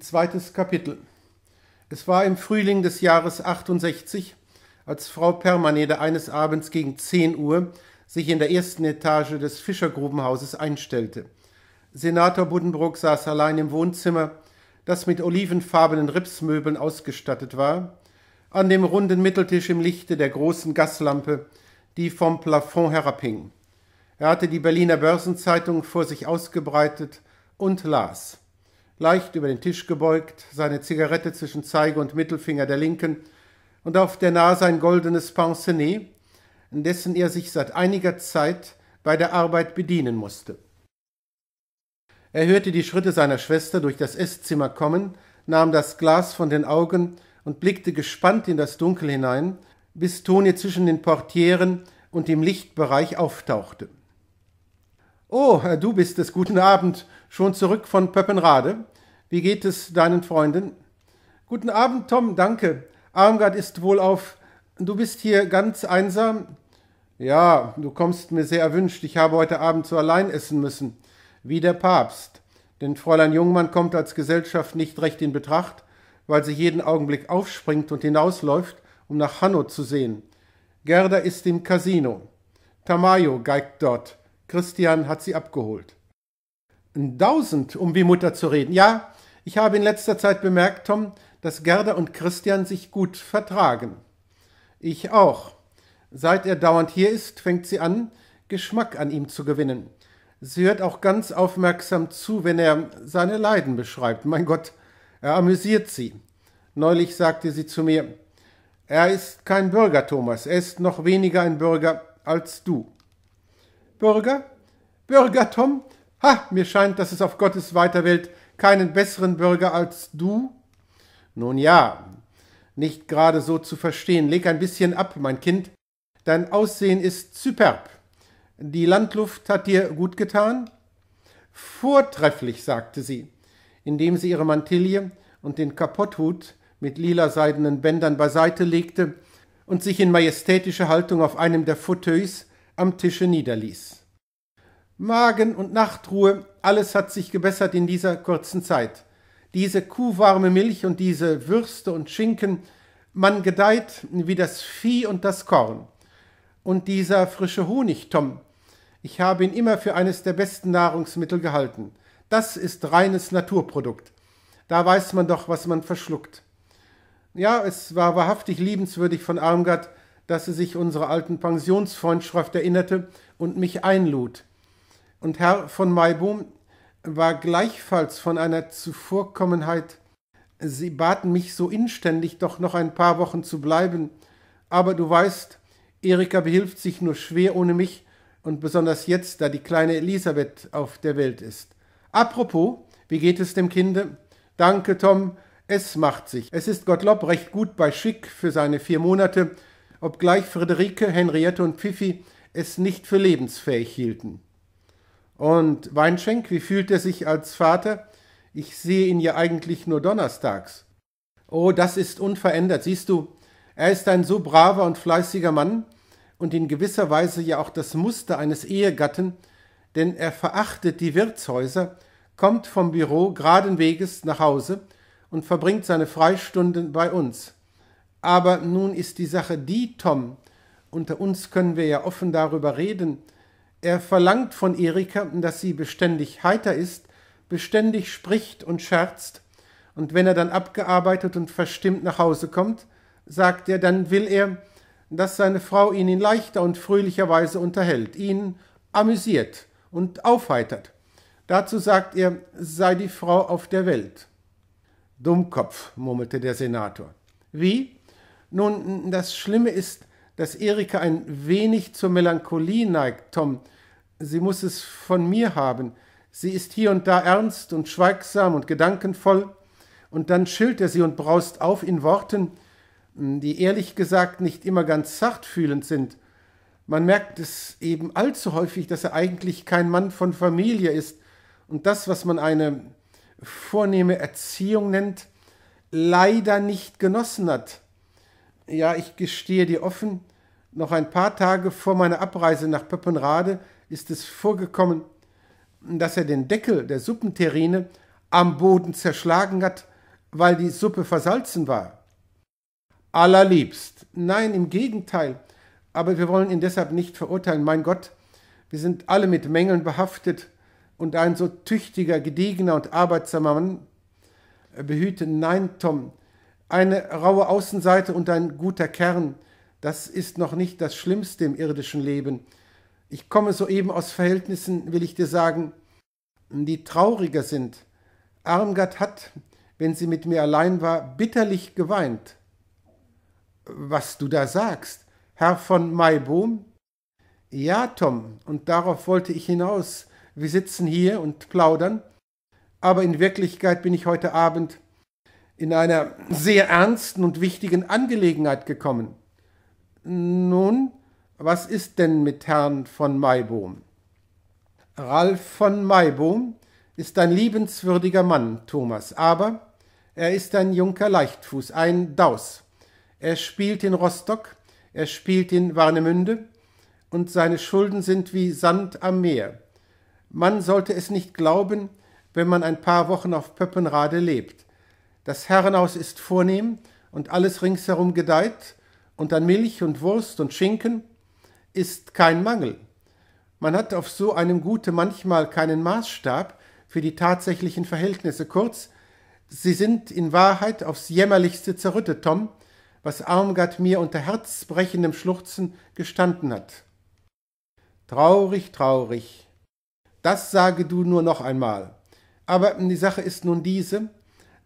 Zweites Kapitel. Es war im Frühling des Jahres 68, als Frau Permanede eines Abends gegen 10 Uhr sich in der ersten Etage des Fischergrubenhauses einstellte. Senator Buddenbrook saß allein im Wohnzimmer, das mit olivenfarbenen Ripsmöbeln ausgestattet war, an dem runden Mitteltisch im Lichte der großen Gaslampe, die vom Plafond herabhing. Er hatte die Berliner Börsenzeitung vor sich ausgebreitet und las leicht über den Tisch gebeugt, seine Zigarette zwischen Zeige und Mittelfinger der linken und auf der Nase ein goldenes Pincenez, dessen er sich seit einiger Zeit bei der Arbeit bedienen musste. Er hörte die Schritte seiner Schwester durch das Esszimmer kommen, nahm das Glas von den Augen und blickte gespannt in das Dunkel hinein, bis Toni zwischen den Portieren und dem Lichtbereich auftauchte. Oh, du bist es, guten Abend, schon zurück von Pöppenrade. Wie geht es deinen Freunden? Guten Abend, Tom, danke. Armgard ist wohlauf. Du bist hier ganz einsam? Ja, du kommst mir sehr erwünscht. Ich habe heute Abend so allein essen müssen. Wie der Papst. Denn Fräulein Jungmann kommt als Gesellschaft nicht recht in Betracht, weil sie jeden Augenblick aufspringt und hinausläuft, um nach Hanno zu sehen. Gerda ist im Casino. Tamayo geigt dort. Christian hat sie abgeholt. 1000, um wie Mutter zu reden. Ja, ich habe in letzter Zeit bemerkt, Tom, dass Gerda und Christian sich gut vertragen. Ich auch. Seit er dauernd hier ist, fängt sie an, Geschmack an ihm zu gewinnen. Sie hört auch ganz aufmerksam zu, wenn er seine Leiden beschreibt. Mein Gott, er amüsiert sie. Neulich sagte sie zu mir, er ist kein Bürger, Thomas, er ist noch weniger ein Bürger als du. Bürger? Bürger, Tom? Ha, mir scheint, dass es auf Gottes weiter Welt keinen besseren Bürger als du. Nun ja, nicht gerade so zu verstehen. Leg ein bisschen ab, mein Kind. Dein Aussehen ist superb. Die Landluft hat dir gut getan? Vortrefflich, sagte sie, indem sie ihre Mantille und den Kapotthut mit lila seidenen Bändern beiseite legte und sich in majestätischer Haltung auf einem der Fauteuils am Tische niederließ. Magen- und Nachtruhe, alles hat sich gebessert in dieser kurzen Zeit. Diese kuhwarme Milch und diese Würste und Schinken, man gedeiht wie das Vieh und das Korn. Und dieser frische Honig, Tom, ich habe ihn immer für eines der besten Nahrungsmittel gehalten. Das ist reines Naturprodukt. Da weiß man doch, was man verschluckt. Ja, es war wahrhaftig liebenswürdig von Armgard, dass sie sich unserer alten Pensionsfreundschaft erinnerte und mich einlud und Herr von Maibum war gleichfalls von einer Zuvorkommenheit. Sie baten mich so inständig, doch noch ein paar Wochen zu bleiben. Aber du weißt, Erika behilft sich nur schwer ohne mich und besonders jetzt, da die kleine Elisabeth auf der Welt ist. Apropos, wie geht es dem Kinde? Danke, Tom, es macht sich. Es ist Gottlob recht gut bei Schick für seine vier Monate, obgleich Friederike, Henriette und Pfiffi es nicht für lebensfähig hielten. Und Weinschenk, wie fühlt er sich als Vater? Ich sehe ihn ja eigentlich nur donnerstags. Oh, das ist unverändert. Siehst du, er ist ein so braver und fleißiger Mann und in gewisser Weise ja auch das Muster eines Ehegatten, denn er verachtet die Wirtshäuser, kommt vom Büro geraden Weges nach Hause und verbringt seine Freistunden bei uns. Aber nun ist die Sache die, Tom, unter uns können wir ja offen darüber reden, er verlangt von Erika, dass sie beständig heiter ist, beständig spricht und scherzt, und wenn er dann abgearbeitet und verstimmt nach Hause kommt, sagt er, dann will er, dass seine Frau ihn in leichter und fröhlicher Weise unterhält, ihn amüsiert und aufheitert. Dazu sagt er, sei die Frau auf der Welt. Dummkopf, murmelte der Senator. Wie? Nun, das Schlimme ist, dass Erika ein wenig zur Melancholie neigt, Tom, Sie muss es von mir haben. Sie ist hier und da ernst und schweigsam und gedankenvoll, und dann schilt er sie und braust auf in Worten, hm, die ehrlich gesagt nicht immer ganz zartfühlend sind. Man merkt es eben allzu häufig, dass er eigentlich kein Mann von Familie ist und das, was man eine vornehme Erziehung nennt, leider nicht genossen hat. Ja, ich gestehe dir offen, noch ein paar Tage vor meiner Abreise nach Pöppenrade ist es vorgekommen, dass er den Deckel der Suppenterrine am Boden zerschlagen hat, weil die Suppe versalzen war. Allerliebst. Nein, im Gegenteil. Aber wir wollen ihn deshalb nicht verurteilen. Mein Gott, wir sind alle mit Mängeln behaftet und ein so tüchtiger, gediegener und arbeitsamer Mann behüte. Nein, Tom, eine raue Außenseite und ein guter Kern, das ist noch nicht das Schlimmste im irdischen Leben. Ich komme soeben aus Verhältnissen, will ich dir sagen, die trauriger sind. Armgard hat, wenn sie mit mir allein war, bitterlich geweint. Was du da sagst, Herr von Maibohm? Ja, Tom, und darauf wollte ich hinaus. Wir sitzen hier und plaudern, aber in Wirklichkeit bin ich heute Abend in einer sehr ernsten und wichtigen Angelegenheit gekommen. Nun, was ist denn mit Herrn von Maibohm? Ralf von Maibohm ist ein liebenswürdiger Mann, Thomas, aber er ist ein Junker Leichtfuß, ein Daus. Er spielt in Rostock, er spielt in Warnemünde und seine Schulden sind wie Sand am Meer. Man sollte es nicht glauben, wenn man ein paar Wochen auf Pöppenrade lebt. Das Herrenhaus ist vornehm und alles ringsherum gedeiht und an Milch und Wurst und Schinken ist kein Mangel. Man hat auf so einem Gute manchmal keinen Maßstab für die tatsächlichen Verhältnisse. Kurz, sie sind in Wahrheit aufs jämmerlichste zerrüttet, Tom, was Armgard mir unter herzbrechendem Schluchzen gestanden hat. Traurig, traurig. Das sage du nur noch einmal. Aber die Sache ist nun diese,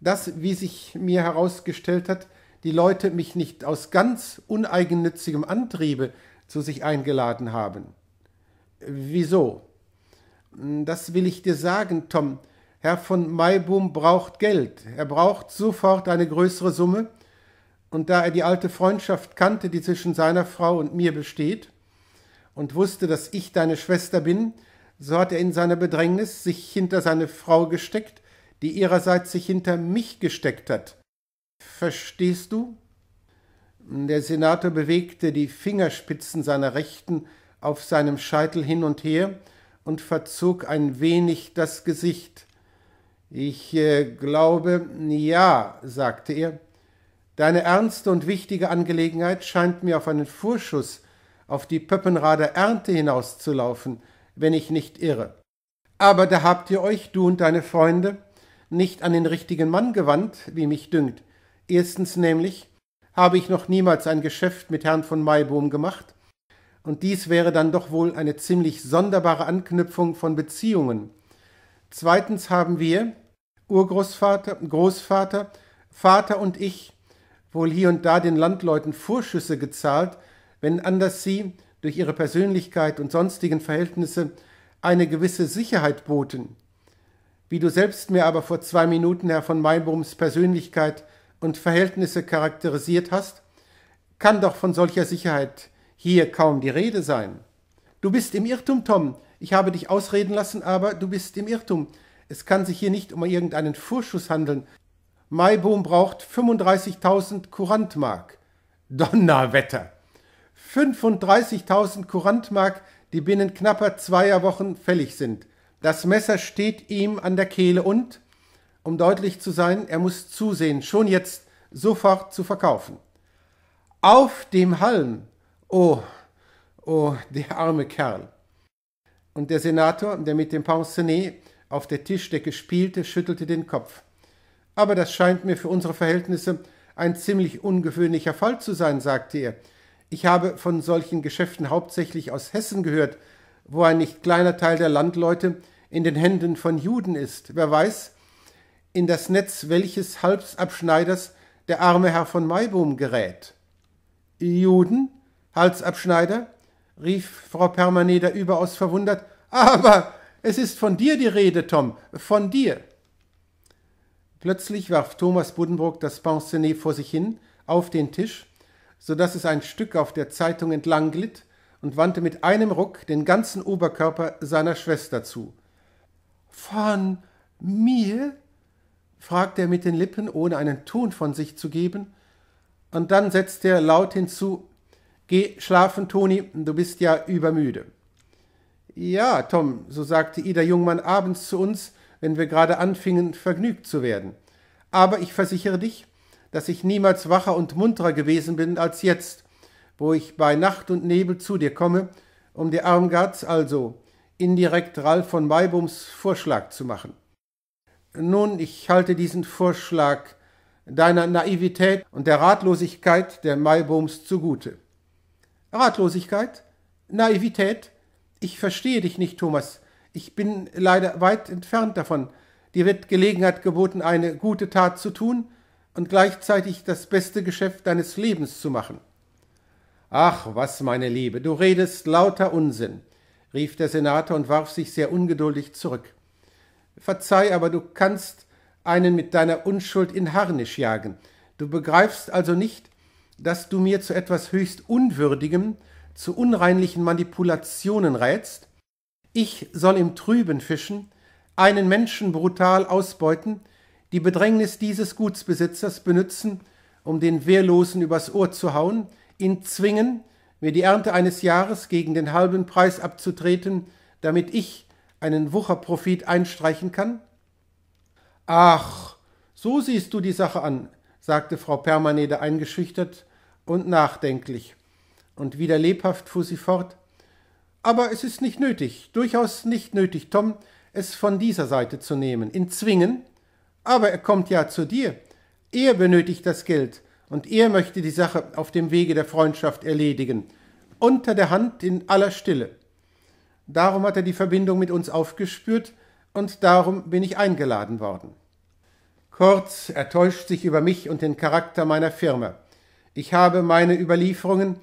dass, wie sich mir herausgestellt hat, die Leute mich nicht aus ganz uneigennützigem Antriebe zu sich eingeladen haben. Wieso? Das will ich dir sagen, Tom. Herr von Maibum braucht Geld. Er braucht sofort eine größere Summe. Und da er die alte Freundschaft kannte, die zwischen seiner Frau und mir besteht, und wusste, dass ich deine Schwester bin, so hat er in seiner Bedrängnis sich hinter seine Frau gesteckt, die ihrerseits sich hinter mich gesteckt hat. Verstehst du? Der Senator bewegte die Fingerspitzen seiner Rechten auf seinem Scheitel hin und her und verzog ein wenig das Gesicht. Ich äh, glaube, ja, sagte er. Deine ernste und wichtige Angelegenheit scheint mir auf einen Vorschuss auf die Pöppenrader Ernte hinauszulaufen, wenn ich nicht irre. Aber da habt ihr euch, du und deine Freunde, nicht an den richtigen Mann gewandt, wie mich dünkt. Erstens nämlich, habe ich noch niemals ein Geschäft mit Herrn von Maibohm gemacht, und dies wäre dann doch wohl eine ziemlich sonderbare Anknüpfung von Beziehungen. Zweitens haben wir, Urgroßvater, Großvater, Vater und ich, wohl hier und da den Landleuten Vorschüsse gezahlt, wenn anders sie durch ihre Persönlichkeit und sonstigen Verhältnisse eine gewisse Sicherheit boten. Wie du selbst mir aber vor zwei Minuten, Herr von Maibohms Persönlichkeit und Verhältnisse charakterisiert hast, kann doch von solcher Sicherheit hier kaum die Rede sein. Du bist im Irrtum, Tom. Ich habe dich ausreden lassen, aber du bist im Irrtum. Es kann sich hier nicht um irgendeinen Vorschuss handeln. Maibohm braucht 35.000 Kurantmark. Donnerwetter! 35.000 Kurantmark, die binnen knapper zweier Wochen fällig sind. Das Messer steht ihm an der Kehle und um deutlich zu sein, er muss zusehen, schon jetzt sofort zu verkaufen. Auf dem Halm! Oh, oh, der arme Kerl! Und der Senator, der mit dem Pincenez auf der Tischdecke spielte, schüttelte den Kopf. Aber das scheint mir für unsere Verhältnisse ein ziemlich ungewöhnlicher Fall zu sein, sagte er. Ich habe von solchen Geschäften hauptsächlich aus Hessen gehört, wo ein nicht kleiner Teil der Landleute in den Händen von Juden ist. Wer weiß, in das Netz welches Halsabschneiders der arme Herr von Maibohm gerät. Juden, Halsabschneider, rief Frau Permaneder überaus verwundert, aber es ist von dir die Rede, Tom, von dir. Plötzlich warf Thomas Buddenbrook das Pincenez vor sich hin, auf den Tisch, so daß es ein Stück auf der Zeitung entlang glitt und wandte mit einem Ruck den ganzen Oberkörper seiner Schwester zu. Von mir? fragte er mit den Lippen, ohne einen Ton von sich zu geben, und dann setzte er laut hinzu Geh schlafen, Toni, du bist ja übermüde. Ja, Tom, so sagte Ida Jungmann abends zu uns, wenn wir gerade anfingen, vergnügt zu werden. Aber ich versichere dich, dass ich niemals wacher und munterer gewesen bin als jetzt, wo ich bei Nacht und Nebel zu dir komme, um dir Armgards, also indirekt Ralf von Maibums Vorschlag zu machen. Nun, ich halte diesen Vorschlag deiner Naivität und der Ratlosigkeit der Maibooms zugute. Ratlosigkeit? Naivität? Ich verstehe dich nicht, Thomas. Ich bin leider weit entfernt davon. Dir wird Gelegenheit geboten, eine gute Tat zu tun und gleichzeitig das beste Geschäft deines Lebens zu machen. Ach, was, meine Liebe, du redest lauter Unsinn, rief der Senator und warf sich sehr ungeduldig zurück. Verzeih, aber du kannst einen mit deiner Unschuld in Harnisch jagen. Du begreifst also nicht, dass du mir zu etwas höchst Unwürdigem, zu unreinlichen Manipulationen rätst. Ich soll im Trüben fischen, einen Menschen brutal ausbeuten, die Bedrängnis dieses Gutsbesitzers benützen, um den Wehrlosen übers Ohr zu hauen, ihn zwingen, mir die Ernte eines Jahres gegen den halben Preis abzutreten, damit ich, einen Wucherprofit einstreichen kann? Ach, so siehst du die Sache an, sagte Frau Permanede eingeschüchtert und nachdenklich. Und wieder lebhaft fuhr sie fort. Aber es ist nicht nötig, durchaus nicht nötig, Tom, es von dieser Seite zu nehmen, ihn zwingen. Aber er kommt ja zu dir. Er benötigt das Geld und er möchte die Sache auf dem Wege der Freundschaft erledigen. Unter der Hand in aller Stille. Darum hat er die Verbindung mit uns aufgespürt und darum bin ich eingeladen worden. Kurz, er täuscht sich über mich und den Charakter meiner Firma. Ich habe meine Überlieferungen,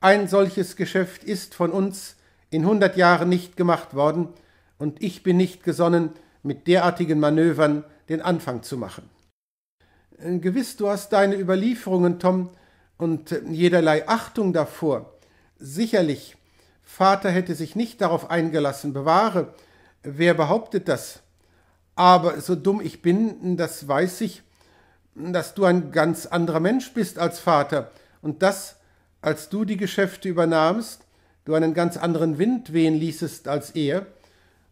ein solches Geschäft ist von uns in hundert Jahren nicht gemacht worden, und ich bin nicht gesonnen, mit derartigen Manövern den Anfang zu machen. Äh, gewiss, du hast deine Überlieferungen, Tom, und äh, jederlei Achtung davor. Sicherlich, Vater hätte sich nicht darauf eingelassen, bewahre. Wer behauptet das? Aber so dumm ich bin, das weiß ich, dass du ein ganz anderer Mensch bist als Vater und dass, als du die Geschäfte übernahmst, du einen ganz anderen Wind wehen ließest als er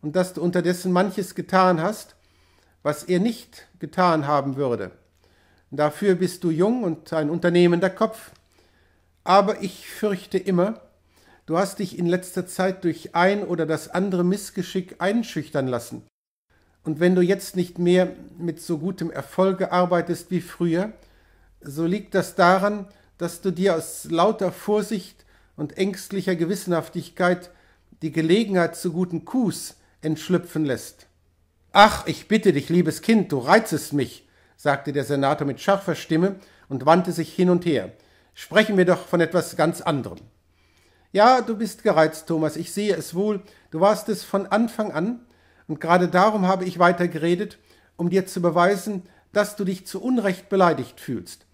und dass du unterdessen manches getan hast, was er nicht getan haben würde. Dafür bist du jung und ein unternehmender Kopf. Aber ich fürchte immer, Du hast dich in letzter Zeit durch ein oder das andere Missgeschick einschüchtern lassen. Und wenn du jetzt nicht mehr mit so gutem Erfolge arbeitest wie früher, so liegt das daran, dass du dir aus lauter Vorsicht und ängstlicher Gewissenhaftigkeit die Gelegenheit zu guten Kuhs entschlüpfen lässt. Ach, ich bitte dich, liebes Kind, du reizest mich, sagte der Senator mit scharfer Stimme und wandte sich hin und her. Sprechen wir doch von etwas ganz anderem. Ja, du bist gereizt, Thomas, ich sehe es wohl. Du warst es von Anfang an, und gerade darum habe ich weiter geredet, um dir zu beweisen, dass du dich zu Unrecht beleidigt fühlst.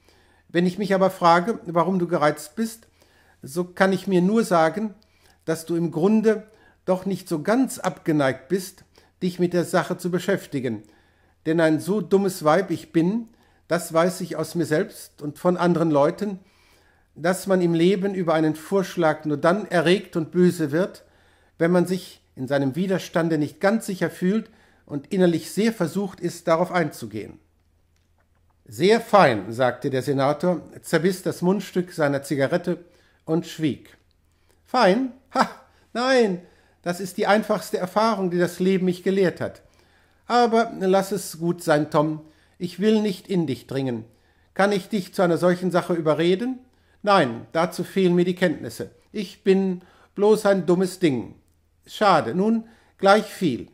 Wenn ich mich aber frage, warum du gereizt bist, so kann ich mir nur sagen, dass du im Grunde doch nicht so ganz abgeneigt bist, dich mit der Sache zu beschäftigen. Denn ein so dummes Weib ich bin, das weiß ich aus mir selbst und von anderen Leuten, dass man im Leben über einen Vorschlag nur dann erregt und böse wird, wenn man sich in seinem Widerstande nicht ganz sicher fühlt und innerlich sehr versucht ist, darauf einzugehen. Sehr fein, sagte der Senator, zerbiss das Mundstück seiner Zigarette und schwieg. Fein? Ha, nein, das ist die einfachste Erfahrung, die das Leben mich gelehrt hat. Aber lass es gut sein, Tom. Ich will nicht in dich dringen. Kann ich dich zu einer solchen Sache überreden? Nein, dazu fehlen mir die Kenntnisse. Ich bin bloß ein dummes Ding. Schade, nun gleich viel.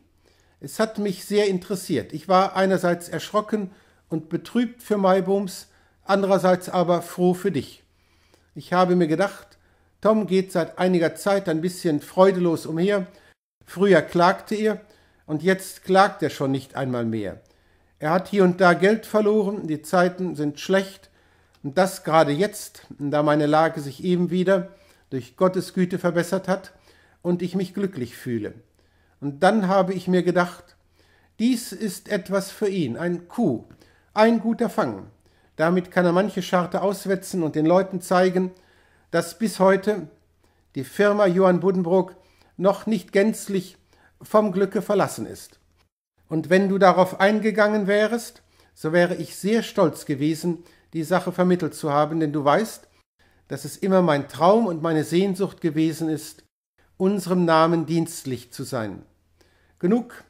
Es hat mich sehr interessiert. Ich war einerseits erschrocken und betrübt für Maibums, andererseits aber froh für dich. Ich habe mir gedacht, Tom geht seit einiger Zeit ein bisschen freudelos umher. Früher klagte er, und jetzt klagt er schon nicht einmal mehr. Er hat hier und da Geld verloren, die Zeiten sind schlecht, und das gerade jetzt, da meine Lage sich eben wieder durch Gottes Güte verbessert hat und ich mich glücklich fühle. Und dann habe ich mir gedacht, dies ist etwas für ihn, ein Kuh, ein guter Fang. Damit kann er manche Scharte auswetzen und den Leuten zeigen, dass bis heute die Firma Johann Buddenbrook noch nicht gänzlich vom Glücke verlassen ist. Und wenn du darauf eingegangen wärest, so wäre ich sehr stolz gewesen, die Sache vermittelt zu haben, denn du weißt, dass es immer mein Traum und meine Sehnsucht gewesen ist, unserem Namen dienstlich zu sein. Genug,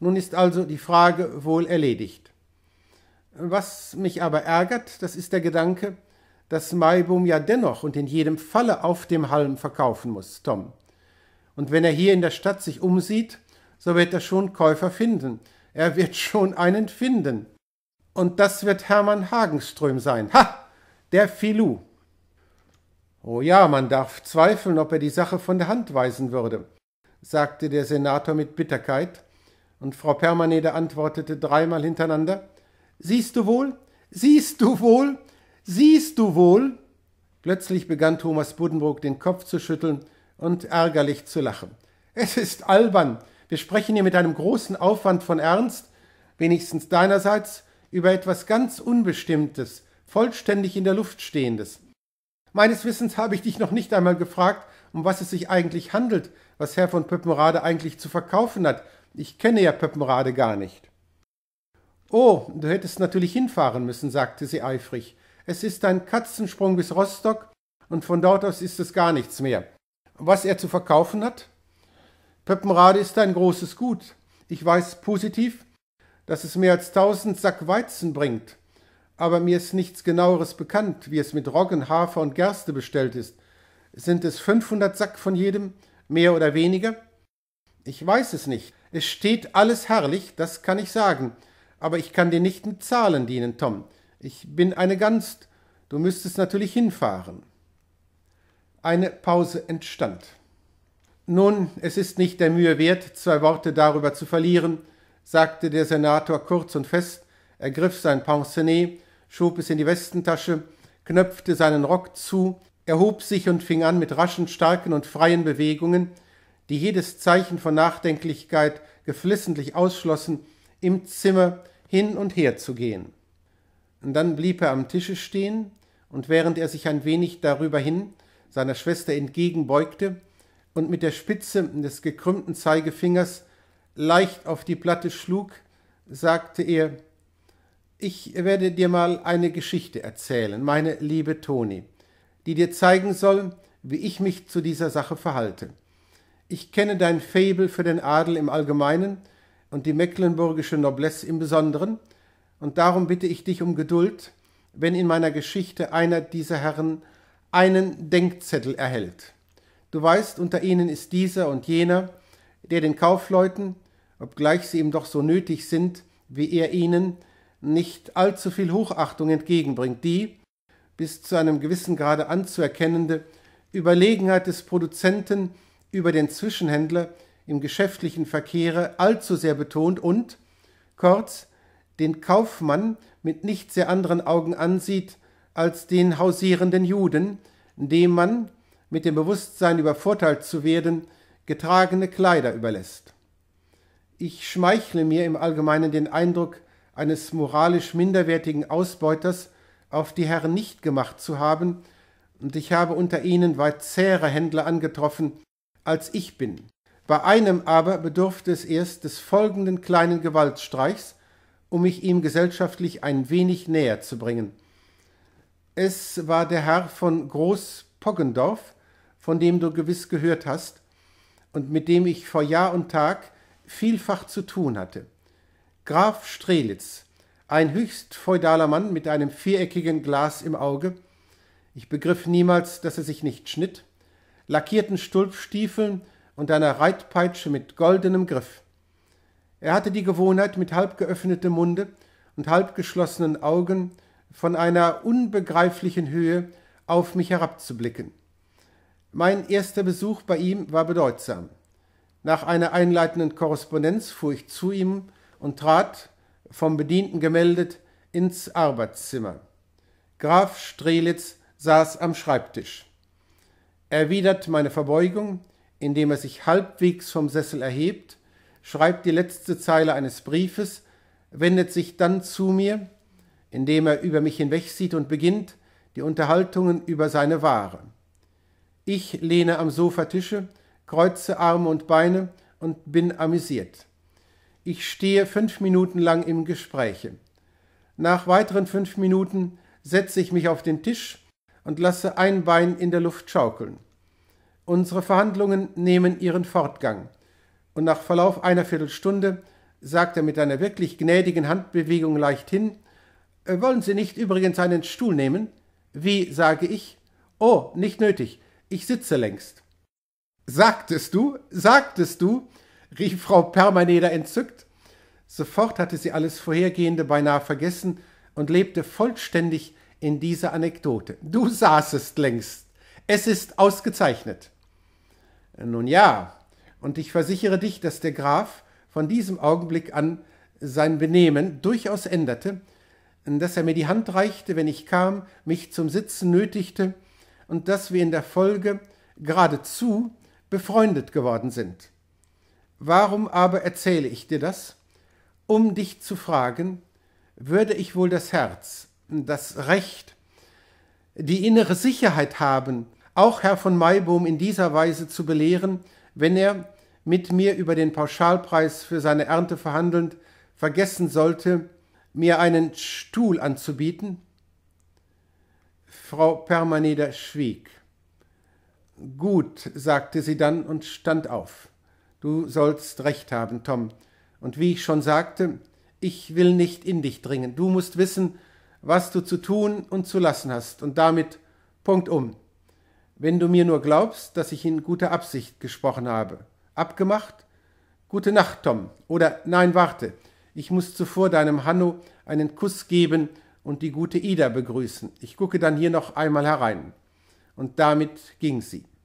nun ist also die Frage wohl erledigt. Was mich aber ärgert, das ist der Gedanke, dass Maibum ja dennoch und in jedem Falle auf dem Halm verkaufen muss, Tom. Und wenn er hier in der Stadt sich umsieht, so wird er schon Käufer finden. Er wird schon einen finden. Und das wird Hermann Hagenström sein. Ha! Der Filou. Oh ja, man darf zweifeln, ob er die Sache von der Hand weisen würde, sagte der Senator mit Bitterkeit, und Frau Permanede antwortete dreimal hintereinander Siehst du wohl? Siehst du wohl? Siehst du wohl? Plötzlich begann Thomas Buddenbrook den Kopf zu schütteln und ärgerlich zu lachen. Es ist albern. Wir sprechen hier mit einem großen Aufwand von Ernst, wenigstens deinerseits, über etwas ganz Unbestimmtes, vollständig in der Luft Stehendes. Meines Wissens habe ich dich noch nicht einmal gefragt, um was es sich eigentlich handelt, was Herr von Pöppenrade eigentlich zu verkaufen hat. Ich kenne ja Pöppenrade gar nicht. Oh, du hättest natürlich hinfahren müssen, sagte sie eifrig. Es ist ein Katzensprung bis Rostock, und von dort aus ist es gar nichts mehr. Was er zu verkaufen hat? Pöppenrade ist ein großes Gut. Ich weiß positiv, dass es mehr als tausend Sack Weizen bringt. Aber mir ist nichts genaueres bekannt, wie es mit Roggen, Hafer und Gerste bestellt ist. Sind es fünfhundert Sack von jedem, mehr oder weniger? Ich weiß es nicht. Es steht alles herrlich, das kann ich sagen. Aber ich kann dir nicht mit Zahlen dienen, Tom. Ich bin eine Gans. Du müsstest natürlich hinfahren. Eine Pause entstand. Nun, es ist nicht der Mühe wert, zwei Worte darüber zu verlieren, sagte der Senator kurz und fest, ergriff sein Pincenez, schob es in die Westentasche, knöpfte seinen Rock zu, erhob sich und fing an mit raschen, starken und freien Bewegungen, die jedes Zeichen von Nachdenklichkeit geflissentlich ausschlossen, im Zimmer hin und her zu gehen. Und dann blieb er am Tische stehen, und während er sich ein wenig darüber hin seiner Schwester entgegenbeugte und mit der Spitze des gekrümmten Zeigefingers leicht auf die Platte schlug, sagte er, ich werde dir mal eine Geschichte erzählen, meine liebe Toni, die dir zeigen soll, wie ich mich zu dieser Sache verhalte. Ich kenne dein Fabel für den Adel im Allgemeinen und die mecklenburgische Noblesse im Besonderen, und darum bitte ich dich um Geduld, wenn in meiner Geschichte einer dieser Herren einen Denkzettel erhält. Du weißt, unter ihnen ist dieser und jener, der den Kaufleuten, obgleich sie ihm doch so nötig sind, wie er ihnen, nicht allzu viel Hochachtung entgegenbringt, die, bis zu einem gewissen Grade anzuerkennende, Überlegenheit des Produzenten über den Zwischenhändler im geschäftlichen Verkehre allzu sehr betont und, kurz, den Kaufmann mit nicht sehr anderen Augen ansieht als den hausierenden Juden, dem man, mit dem Bewusstsein übervorteilt zu werden, getragene Kleider überlässt. Ich schmeichle mir im Allgemeinen den Eindruck eines moralisch minderwertigen Ausbeuters auf die Herren nicht gemacht zu haben, und ich habe unter ihnen weit zähere Händler angetroffen, als ich bin. Bei einem aber bedurfte es erst des folgenden kleinen Gewaltstreichs, um mich ihm gesellschaftlich ein wenig näher zu bringen. Es war der Herr von Groß Poggendorf, von dem du gewiss gehört hast, und mit dem ich vor Jahr und Tag vielfach zu tun hatte. Graf Strelitz, ein höchst feudaler Mann mit einem viereckigen Glas im Auge, ich begriff niemals, dass er sich nicht schnitt, lackierten Stulpstiefeln und einer Reitpeitsche mit goldenem Griff. Er hatte die Gewohnheit, mit halb geöffnetem Munde und halb geschlossenen Augen von einer unbegreiflichen Höhe auf mich herabzublicken. Mein erster Besuch bei ihm war bedeutsam nach einer einleitenden Korrespondenz fuhr ich zu ihm und trat, vom Bedienten gemeldet, ins Arbeitszimmer. Graf Strelitz saß am Schreibtisch. Er Erwidert meine Verbeugung, indem er sich halbwegs vom Sessel erhebt, schreibt die letzte Zeile eines Briefes, wendet sich dann zu mir, indem er über mich hinwegsieht und beginnt die Unterhaltungen über seine Ware. Ich lehne am Sofatische, kreuze Arme und Beine und bin amüsiert. Ich stehe fünf Minuten lang im Gespräche. Nach weiteren fünf Minuten setze ich mich auf den Tisch und lasse ein Bein in der Luft schaukeln. Unsere Verhandlungen nehmen ihren Fortgang, und nach Verlauf einer Viertelstunde sagt er mit einer wirklich gnädigen Handbewegung leichthin äh, Wollen Sie nicht übrigens einen Stuhl nehmen? Wie, sage ich? Oh, nicht nötig, ich sitze längst. Sagtest du, sagtest du, rief Frau Permaneder entzückt. Sofort hatte sie alles Vorhergehende beinahe vergessen und lebte vollständig in dieser Anekdote. Du saßest längst. Es ist ausgezeichnet. Nun ja, und ich versichere dich, dass der Graf von diesem Augenblick an sein Benehmen durchaus änderte, dass er mir die Hand reichte, wenn ich kam, mich zum Sitzen nötigte und dass wir in der Folge geradezu befreundet geworden sind. Warum aber erzähle ich dir das? Um dich zu fragen, würde ich wohl das Herz, das Recht, die innere Sicherheit haben, auch Herr von Maibohm in dieser Weise zu belehren, wenn er, mit mir über den Pauschalpreis für seine Ernte verhandelnd, vergessen sollte, mir einen Stuhl anzubieten? Frau Permaneder schwieg. Gut, sagte sie dann und stand auf. Du sollst recht haben, Tom. Und wie ich schon sagte, ich will nicht in dich dringen. Du musst wissen, was du zu tun und zu lassen hast. Und damit Punkt um. Wenn du mir nur glaubst, dass ich in guter Absicht gesprochen habe. Abgemacht? Gute Nacht, Tom. Oder nein, warte. Ich muss zuvor deinem Hanno einen Kuss geben und die gute Ida begrüßen. Ich gucke dann hier noch einmal herein und damit ging sie.